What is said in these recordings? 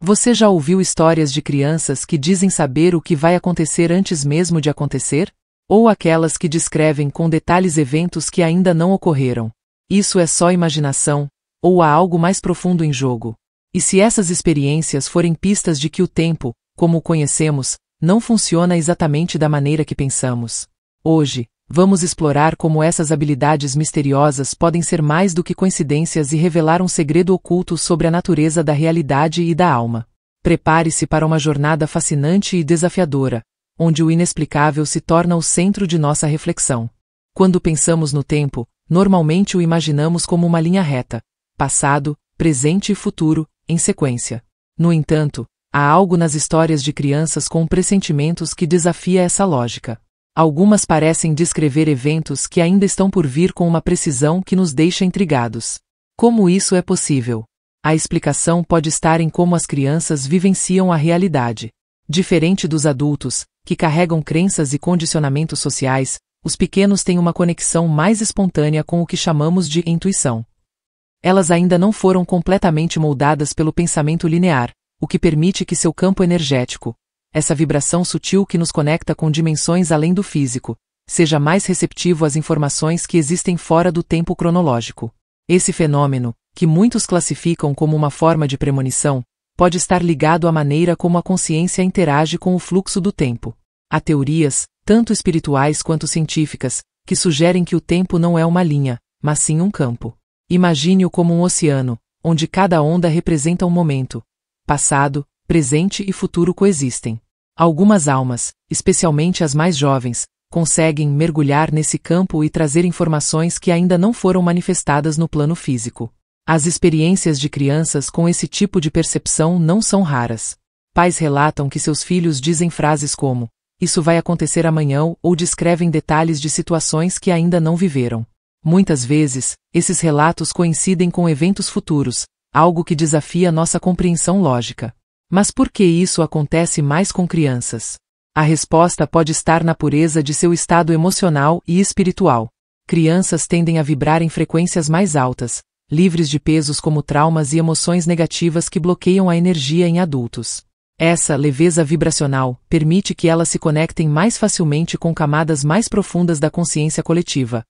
Você já ouviu histórias de crianças que dizem saber o que vai acontecer antes mesmo de acontecer? Ou aquelas que descrevem com detalhes eventos que ainda não ocorreram? Isso é só imaginação? Ou há algo mais profundo em jogo? E se essas experiências forem pistas de que o tempo, como o conhecemos, não funciona exatamente da maneira que pensamos? Hoje, Vamos explorar como essas habilidades misteriosas podem ser mais do que coincidências e revelar um segredo oculto sobre a natureza da realidade e da alma. Prepare-se para uma jornada fascinante e desafiadora, onde o inexplicável se torna o centro de nossa reflexão. Quando pensamos no tempo, normalmente o imaginamos como uma linha reta, passado, presente e futuro, em sequência. No entanto, há algo nas histórias de crianças com pressentimentos que desafia essa lógica. Algumas parecem descrever eventos que ainda estão por vir com uma precisão que nos deixa intrigados. Como isso é possível? A explicação pode estar em como as crianças vivenciam a realidade. Diferente dos adultos, que carregam crenças e condicionamentos sociais, os pequenos têm uma conexão mais espontânea com o que chamamos de intuição. Elas ainda não foram completamente moldadas pelo pensamento linear, o que permite que seu campo energético, essa vibração sutil que nos conecta com dimensões além do físico, seja mais receptivo às informações que existem fora do tempo cronológico. Esse fenômeno, que muitos classificam como uma forma de premonição, pode estar ligado à maneira como a consciência interage com o fluxo do tempo. Há teorias, tanto espirituais quanto científicas, que sugerem que o tempo não é uma linha, mas sim um campo. Imagine-o como um oceano, onde cada onda representa um momento, passado, presente e futuro coexistem. Algumas almas, especialmente as mais jovens, conseguem mergulhar nesse campo e trazer informações que ainda não foram manifestadas no plano físico. As experiências de crianças com esse tipo de percepção não são raras. Pais relatam que seus filhos dizem frases como: Isso vai acontecer amanhã, ou descrevem detalhes de situações que ainda não viveram. Muitas vezes, esses relatos coincidem com eventos futuros, algo que desafia nossa compreensão lógica. Mas por que isso acontece mais com crianças? A resposta pode estar na pureza de seu estado emocional e espiritual. Crianças tendem a vibrar em frequências mais altas, livres de pesos como traumas e emoções negativas que bloqueiam a energia em adultos. Essa leveza vibracional permite que elas se conectem mais facilmente com camadas mais profundas da consciência coletiva,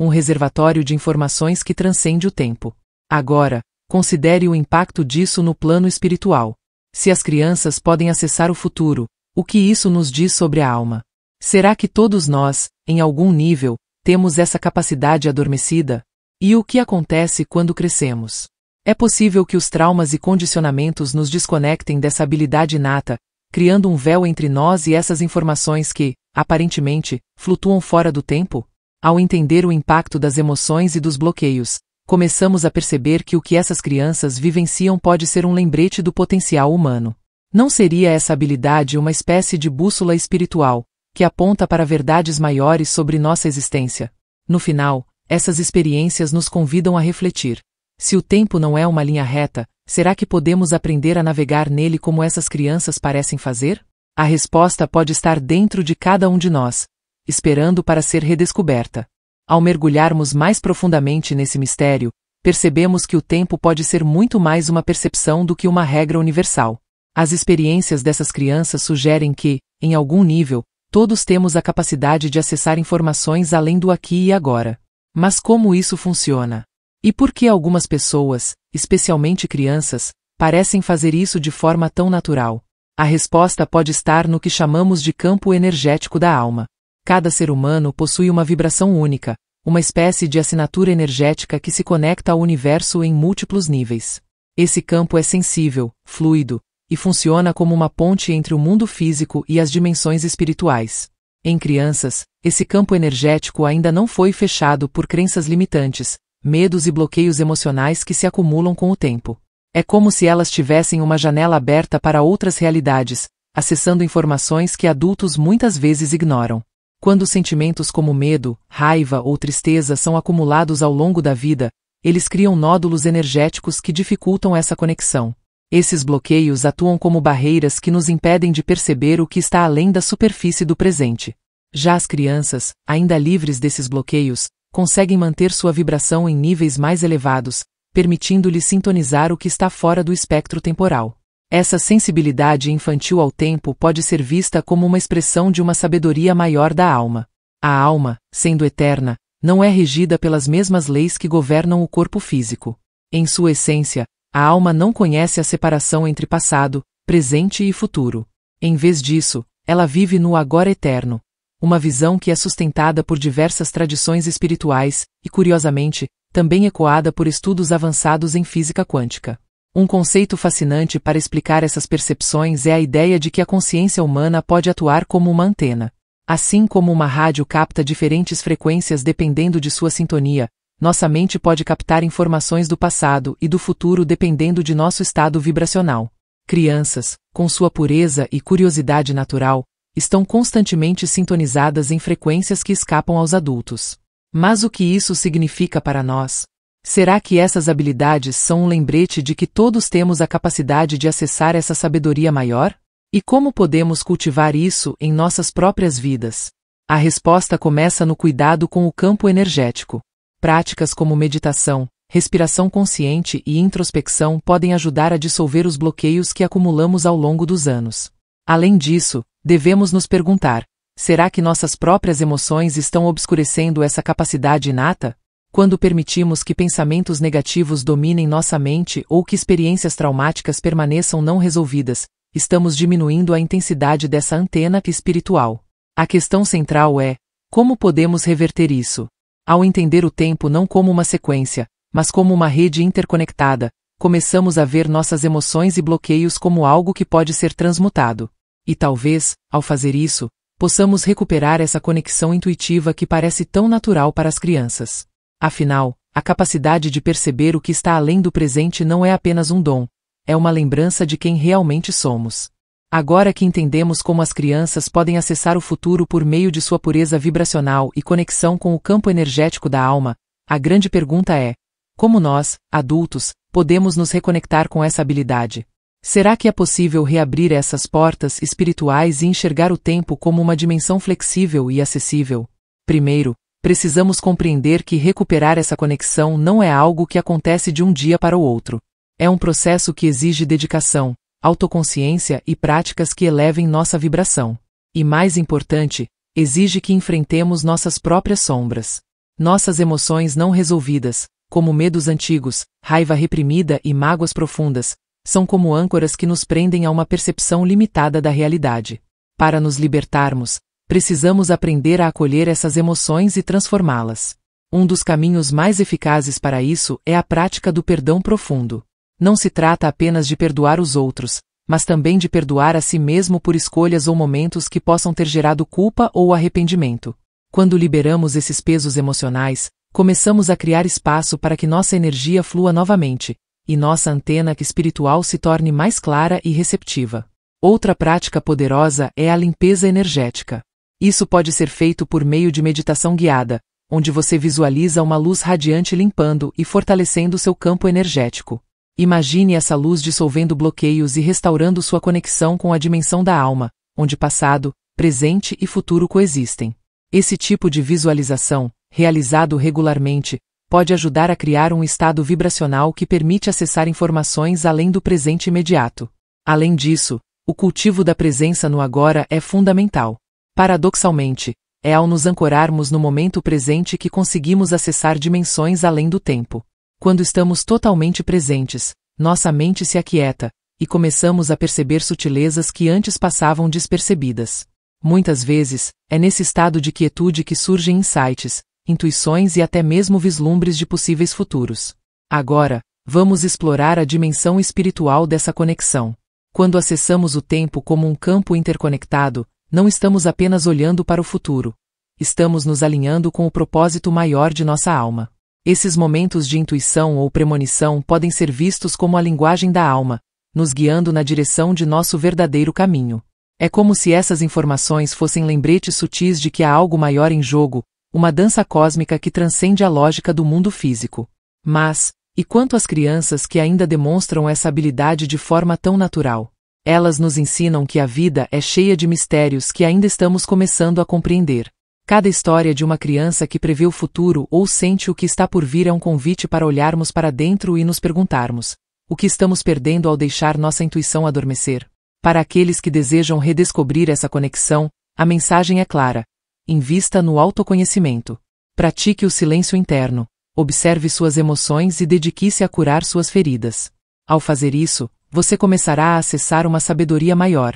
um reservatório de informações que transcende o tempo. Agora, considere o impacto disso no plano espiritual. Se as crianças podem acessar o futuro, o que isso nos diz sobre a alma? Será que todos nós, em algum nível, temos essa capacidade adormecida? E o que acontece quando crescemos? É possível que os traumas e condicionamentos nos desconectem dessa habilidade inata, criando um véu entre nós e essas informações que, aparentemente, flutuam fora do tempo? Ao entender o impacto das emoções e dos bloqueios, começamos a perceber que o que essas crianças vivenciam pode ser um lembrete do potencial humano. Não seria essa habilidade uma espécie de bússola espiritual, que aponta para verdades maiores sobre nossa existência? No final, essas experiências nos convidam a refletir. Se o tempo não é uma linha reta, será que podemos aprender a navegar nele como essas crianças parecem fazer? A resposta pode estar dentro de cada um de nós, esperando para ser redescoberta. Ao mergulharmos mais profundamente nesse mistério, percebemos que o tempo pode ser muito mais uma percepção do que uma regra universal. As experiências dessas crianças sugerem que, em algum nível, todos temos a capacidade de acessar informações além do aqui e agora. Mas como isso funciona? E por que algumas pessoas, especialmente crianças, parecem fazer isso de forma tão natural? A resposta pode estar no que chamamos de campo energético da alma. Cada ser humano possui uma vibração única, uma espécie de assinatura energética que se conecta ao universo em múltiplos níveis. Esse campo é sensível, fluido, e funciona como uma ponte entre o mundo físico e as dimensões espirituais. Em crianças, esse campo energético ainda não foi fechado por crenças limitantes, medos e bloqueios emocionais que se acumulam com o tempo. É como se elas tivessem uma janela aberta para outras realidades, acessando informações que adultos muitas vezes ignoram. Quando sentimentos como medo, raiva ou tristeza são acumulados ao longo da vida, eles criam nódulos energéticos que dificultam essa conexão. Esses bloqueios atuam como barreiras que nos impedem de perceber o que está além da superfície do presente. Já as crianças, ainda livres desses bloqueios, conseguem manter sua vibração em níveis mais elevados, permitindo lhes sintonizar o que está fora do espectro temporal. Essa sensibilidade infantil ao tempo pode ser vista como uma expressão de uma sabedoria maior da alma. A alma, sendo eterna, não é regida pelas mesmas leis que governam o corpo físico. Em sua essência, a alma não conhece a separação entre passado, presente e futuro. Em vez disso, ela vive no agora eterno, uma visão que é sustentada por diversas tradições espirituais e, curiosamente, também ecoada por estudos avançados em física quântica. Um conceito fascinante para explicar essas percepções é a ideia de que a consciência humana pode atuar como uma antena. Assim como uma rádio capta diferentes frequências dependendo de sua sintonia, nossa mente pode captar informações do passado e do futuro dependendo de nosso estado vibracional. Crianças, com sua pureza e curiosidade natural, estão constantemente sintonizadas em frequências que escapam aos adultos. Mas o que isso significa para nós? Será que essas habilidades são um lembrete de que todos temos a capacidade de acessar essa sabedoria maior? E como podemos cultivar isso em nossas próprias vidas? A resposta começa no cuidado com o campo energético. Práticas como meditação, respiração consciente e introspecção podem ajudar a dissolver os bloqueios que acumulamos ao longo dos anos. Além disso, devemos nos perguntar: será que nossas próprias emoções estão obscurecendo essa capacidade inata? quando permitimos que pensamentos negativos dominem nossa mente ou que experiências traumáticas permaneçam não resolvidas, estamos diminuindo a intensidade dessa antena espiritual. A questão central é: como podemos reverter isso? Ao entender o tempo não como uma sequência, mas como uma rede interconectada, começamos a ver nossas emoções e bloqueios como algo que pode ser transmutado. E talvez, ao fazer isso, possamos recuperar essa conexão intuitiva que parece tão natural para as crianças. Afinal, a capacidade de perceber o que está além do presente não é apenas um dom, é uma lembrança de quem realmente somos. Agora que entendemos como as crianças podem acessar o futuro por meio de sua pureza vibracional e conexão com o campo energético da alma, a grande pergunta é: como nós, adultos, podemos nos reconectar com essa habilidade? Será que é possível reabrir essas portas espirituais e enxergar o tempo como uma dimensão flexível e acessível? Primeiro, precisamos compreender que recuperar essa conexão não é algo que acontece de um dia para o outro. É um processo que exige dedicação, autoconsciência e práticas que elevem nossa vibração. E mais importante, exige que enfrentemos nossas próprias sombras. Nossas emoções não resolvidas, como medos antigos, raiva reprimida e mágoas profundas, são como âncoras que nos prendem a uma percepção limitada da realidade. Para nos libertarmos, precisamos aprender a acolher essas emoções e transformá-las. Um dos caminhos mais eficazes para isso é a prática do perdão profundo. Não se trata apenas de perdoar os outros, mas também de perdoar a si mesmo por escolhas ou momentos que possam ter gerado culpa ou arrependimento. Quando liberamos esses pesos emocionais, começamos a criar espaço para que nossa energia flua novamente, e nossa antena espiritual se torne mais clara e receptiva. Outra prática poderosa é a limpeza energética. Isso pode ser feito por meio de meditação guiada, onde você visualiza uma luz radiante limpando e fortalecendo seu campo energético. Imagine essa luz dissolvendo bloqueios e restaurando sua conexão com a dimensão da alma, onde passado, presente e futuro coexistem. Esse tipo de visualização, realizado regularmente, pode ajudar a criar um estado vibracional que permite acessar informações além do presente imediato. Além disso, o cultivo da presença no agora é fundamental Paradoxalmente, é ao nos ancorarmos no momento presente que conseguimos acessar dimensões além do tempo. Quando estamos totalmente presentes, nossa mente se aquieta, e começamos a perceber sutilezas que antes passavam despercebidas. Muitas vezes, é nesse estado de quietude que surgem insights, intuições e até mesmo vislumbres de possíveis futuros. Agora, vamos explorar a dimensão espiritual dessa conexão. Quando acessamos o tempo como um campo interconectado, não estamos apenas olhando para o futuro. Estamos nos alinhando com o propósito maior de nossa alma. Esses momentos de intuição ou premonição podem ser vistos como a linguagem da alma, nos guiando na direção de nosso verdadeiro caminho. É como se essas informações fossem lembretes sutis de que há algo maior em jogo, uma dança cósmica que transcende a lógica do mundo físico. Mas, e quanto às crianças que ainda demonstram essa habilidade de forma tão natural? Elas nos ensinam que a vida é cheia de mistérios que ainda estamos começando a compreender. Cada história de uma criança que prevê o futuro ou sente o que está por vir é um convite para olharmos para dentro e nos perguntarmos: o que estamos perdendo ao deixar nossa intuição adormecer? Para aqueles que desejam redescobrir essa conexão, a mensagem é clara: invista no autoconhecimento. Pratique o silêncio interno, observe suas emoções e dedique-se a curar suas feridas. Ao fazer isso, você começará a acessar uma sabedoria maior.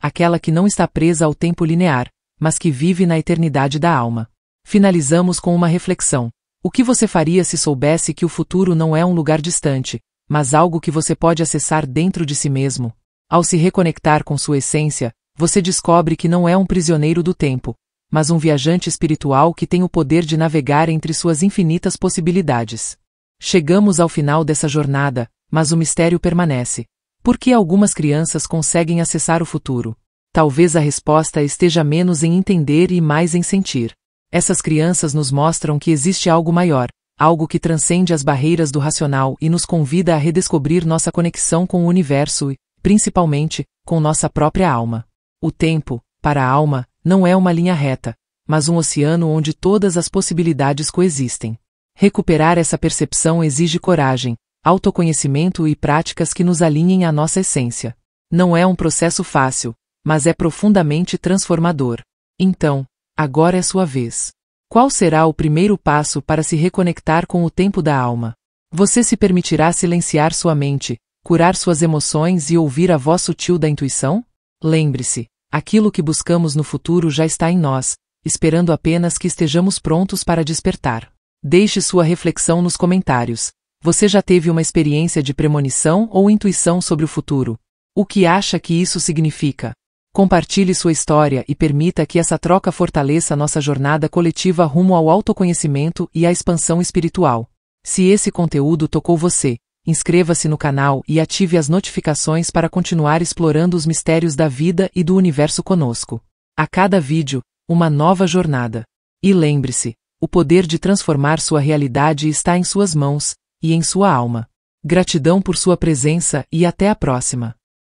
Aquela que não está presa ao tempo linear, mas que vive na eternidade da alma. Finalizamos com uma reflexão. O que você faria se soubesse que o futuro não é um lugar distante, mas algo que você pode acessar dentro de si mesmo? Ao se reconectar com sua essência, você descobre que não é um prisioneiro do tempo, mas um viajante espiritual que tem o poder de navegar entre suas infinitas possibilidades. Chegamos ao final dessa jornada, mas o mistério permanece. Por que algumas crianças conseguem acessar o futuro? Talvez a resposta esteja menos em entender e mais em sentir. Essas crianças nos mostram que existe algo maior, algo que transcende as barreiras do racional e nos convida a redescobrir nossa conexão com o universo e, principalmente, com nossa própria alma. O tempo, para a alma, não é uma linha reta, mas um oceano onde todas as possibilidades coexistem. Recuperar essa percepção exige coragem, autoconhecimento e práticas que nos alinhem à nossa essência. Não é um processo fácil, mas é profundamente transformador. Então, agora é sua vez. Qual será o primeiro passo para se reconectar com o tempo da alma? Você se permitirá silenciar sua mente, curar suas emoções e ouvir a voz sutil da intuição? Lembre-se, aquilo que buscamos no futuro já está em nós, esperando apenas que estejamos prontos para despertar. Deixe sua reflexão nos comentários você já teve uma experiência de premonição ou intuição sobre o futuro? O que acha que isso significa? Compartilhe sua história e permita que essa troca fortaleça nossa jornada coletiva rumo ao autoconhecimento e à expansão espiritual. Se esse conteúdo tocou você, inscreva-se no canal e ative as notificações para continuar explorando os mistérios da vida e do universo conosco. A cada vídeo, uma nova jornada. E lembre-se, o poder de transformar sua realidade está em suas mãos, e em sua alma. Gratidão por sua presença e até a próxima.